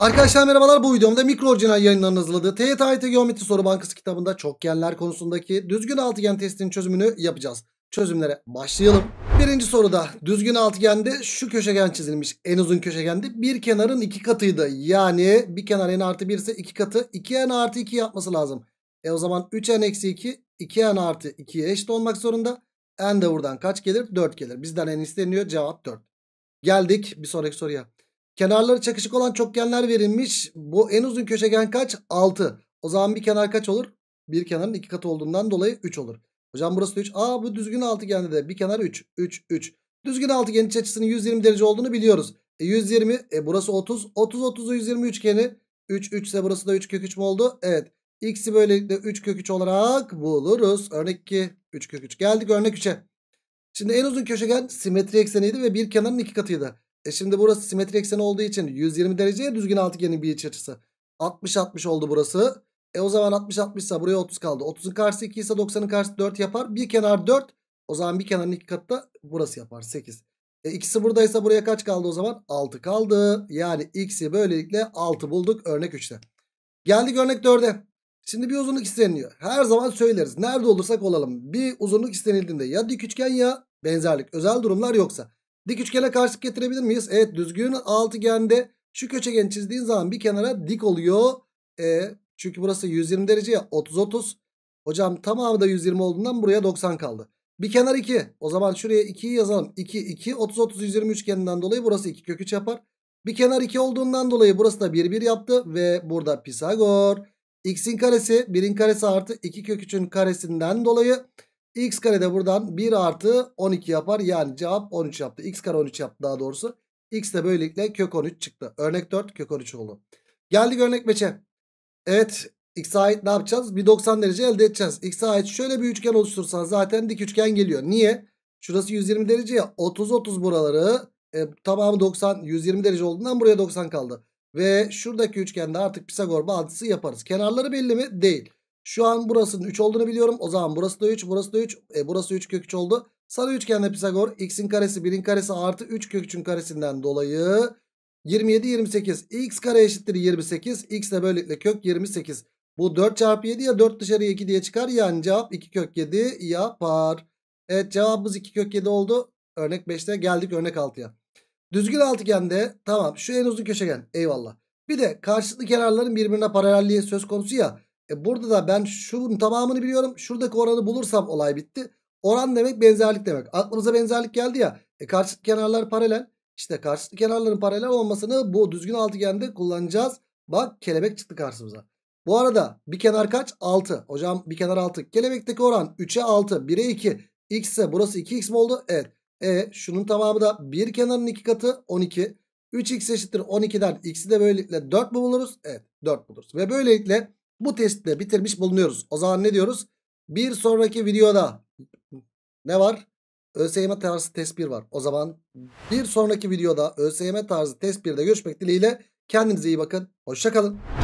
Arkadaşlar merhabalar bu videomda mikro orijinal yayınlarının hazırladığı TYT Geometri Soru Bankası kitabında çokgenler konusundaki düzgün altıgen testinin çözümünü yapacağız. Çözümlere başlayalım. Birinci soruda düzgün altıgende şu köşegen çizilmiş. En uzun köşegende bir kenarın iki katıydı. Yani bir kenar n artı 1 ise iki katı 2n artı 2 yapması lazım. E o zaman 3n eksi 2 2n artı 2'ye eşit olmak zorunda. n de buradan kaç gelir? 4 gelir. Bizden n isteniyor cevap 4. Geldik bir sonraki soruya. Kenarları çakışık olan çokgenler verilmiş. Bu en uzun köşegen kaç? 6. O zaman bir kenar kaç olur? Bir kenarın iki katı olduğundan dolayı 3 olur. Hocam burası da 3. Aa bu düzgün altıgende de bir kenar 3. 3, 3. Düzgün altıgenin iç açısının 120 derece olduğunu biliyoruz. E 120, e burası 30. 30, 30, 120 üçgeni. 3, 3 ise burası da 3 kök 3 mü oldu? Evet. X'i böylelikle 3 kök 3 olarak buluruz. Örnek 2, 3 kök 3. Geldik örnek 3'e. Şimdi en uzun köşegen simetri ekseniydi ve bir kenarın iki katıydı. E şimdi burası simetri ekseni olduğu için 120 dereceye düzgün altıgenin bir iç açısı. 60-60 oldu burası. E o zaman 60-60 ise buraya 30 kaldı. 30'un karşısı 2 ise 90'ın karşısı 4 yapar. Bir kenar 4. O zaman bir kenarın iki katı da burası yapar 8. E ikisi buradaysa buraya kaç kaldı o zaman? 6 kaldı. Yani x'i böylelikle 6 bulduk örnek 3'te. Geldik örnek 4'e. Şimdi bir uzunluk isteniyor. Her zaman söyleriz. Nerede olursak olalım. Bir uzunluk istenildiğinde ya dik üçgen ya benzerlik. Özel durumlar yoksa. Dik üçgene karşılık getirebilir miyiz? Evet düzgün altıgende şu köşegeni çizdiğin zaman bir kenara dik oluyor. E, çünkü burası 120 derece ya 30-30. Hocam tamamı da 120 olduğundan buraya 90 kaldı. Bir kenar 2. O zaman şuraya 2'yi yazalım. 2, 2, 30, 30, 120 üçgeninden dolayı burası 2 kök 3 yapar. Bir kenar 2 olduğundan dolayı burası da 1, 1 yaptı. Ve burada Pisagor. X'in karesi 1'in karesi artı 2 kök 3'ün karesinden dolayı X kare de buradan 1 artı 12 yapar. Yani cevap 13 yaptı. X kare 13 yaptı daha doğrusu. X de böylelikle kök 13 çıktı. Örnek 4 kök 13 oldu. Geldik örnek 5'e. Evet x'e ait ne yapacağız? Bir 90 derece elde edeceğiz. X'e ait şöyle bir üçgen oluştursan zaten dik üçgen geliyor. Niye? Şurası 120 derece ya. 30-30 buraları e, tamamı 90 120 derece olduğundan buraya 90 kaldı. Ve şuradaki üçgende artık Pisagor bağıntısı yaparız. Kenarları belli mi? Değil. Şu an burasının 3 olduğunu biliyorum. O zaman burası da 3, burası da 3. E, burası 3 kök 3 oldu. Sarı üçgende Pisagor x'in karesi 1'in karesi artı 3 kök 3'ün karesinden dolayı 27 28. x kare eşittir 28. x de böylelikle kök 28. Bu 4 çarpı 7 ya 4 dışarıya 2 diye çıkar. Yani cevap 2 kök 7 yapar. Evet cevabımız 2 kök 7 oldu. Örnek 5'te geldik örnek 6'ya. Düzgün altıgende tamam şu en uzun köşegen eyvallah. Bir de karşılıklı kenarların birbirine paralelliği söz konusu ya. E burada da ben şunun tamamını biliyorum. Şuradaki oranı bulursam olay bitti. Oran demek benzerlik demek. Aklınıza benzerlik geldi ya. E karşılıklı kenarlar paralel. İşte karşıt kenarların paralel olmasını bu düzgün altıgende kullanacağız. Bak kelebek çıktı karşımıza. Bu arada bir kenar kaç? 6. Hocam bir kenar 6. Kelebekteki oran 3'e 6. 1'e 2. X ise burası 2x mi oldu? Evet. E şunun tamamı da bir kenarın 2 katı 12. 3x eşittir 12'den x'i de böylelikle 4 mu buluruz? Evet 4 buluruz. Ve böylelikle bu testle bitirmiş bulunuyoruz. O zaman ne diyoruz? Bir sonraki videoda ne var? ÖSYM tarzı test 1 var. O zaman bir sonraki videoda ÖSYM tarzı test 1'de görüşmek dileğiyle kendinize iyi bakın. Hoşçakalın.